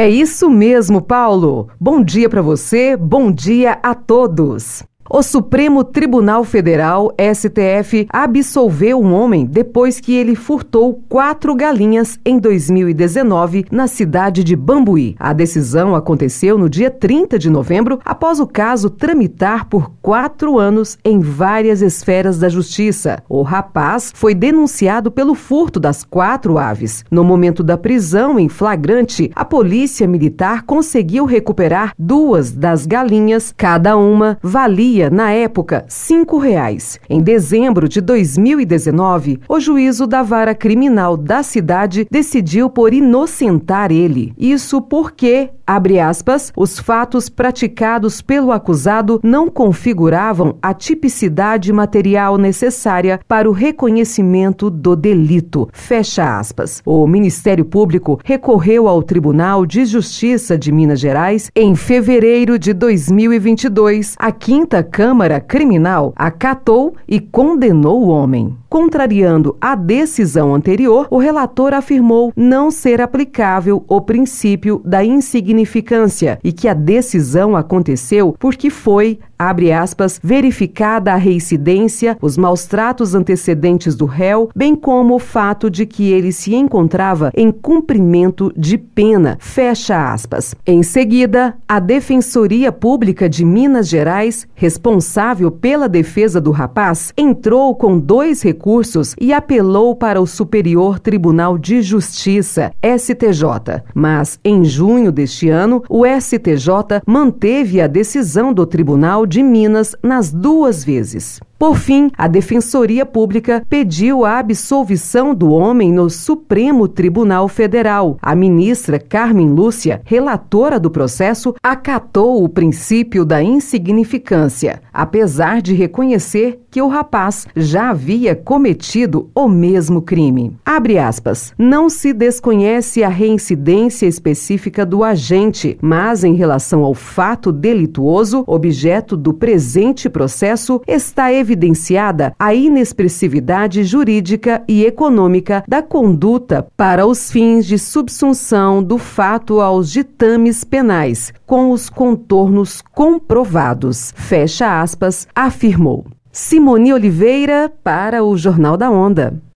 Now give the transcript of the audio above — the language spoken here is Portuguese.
É isso mesmo, Paulo. Bom dia para você, bom dia a todos. O Supremo Tribunal Federal, STF, absolveu um homem depois que ele furtou quatro galinhas em 2019 na cidade de Bambuí. A decisão aconteceu no dia 30 de novembro, após o caso tramitar por quatro anos em várias esferas da justiça. O rapaz foi denunciado pelo furto das quatro aves. No momento da prisão em flagrante, a polícia militar conseguiu recuperar duas das galinhas, cada uma valia valia, na época, R$ 5,00. Em dezembro de 2019, o juízo da vara criminal da cidade decidiu por inocentar ele. Isso porque, abre aspas, os fatos praticados pelo acusado não configuravam a tipicidade material necessária para o reconhecimento do delito. Fecha aspas. O Ministério Público recorreu ao Tribunal de Justiça de Minas Gerais em fevereiro de 2022. A quinta Câmara Criminal acatou e condenou o homem. Contrariando a decisão anterior, o relator afirmou não ser aplicável o princípio da insignificância e que a decisão aconteceu porque foi abre aspas, verificada a reincidência, os maus tratos antecedentes do réu, bem como o fato de que ele se encontrava em cumprimento de pena, fecha aspas. Em seguida, a Defensoria Pública de Minas Gerais, responsável pela defesa do rapaz, entrou com dois recursos recursos e apelou para o Superior Tribunal de Justiça, STJ. Mas, em junho deste ano, o STJ manteve a decisão do Tribunal de Minas nas duas vezes. Por fim, a Defensoria Pública pediu a absolvição do homem no Supremo Tribunal Federal. A ministra Carmen Lúcia, relatora do processo, acatou o princípio da insignificância, apesar de reconhecer que o rapaz já havia cometido o mesmo crime. Abre aspas. Não se desconhece a reincidência específica do agente, mas em relação ao fato delituoso, objeto do presente processo, está evidenciada a inexpressividade jurídica e econômica da conduta para os fins de subsunção do fato aos ditames penais, com os contornos comprovados. Fecha aspas, afirmou. Simone Oliveira para o Jornal da Onda.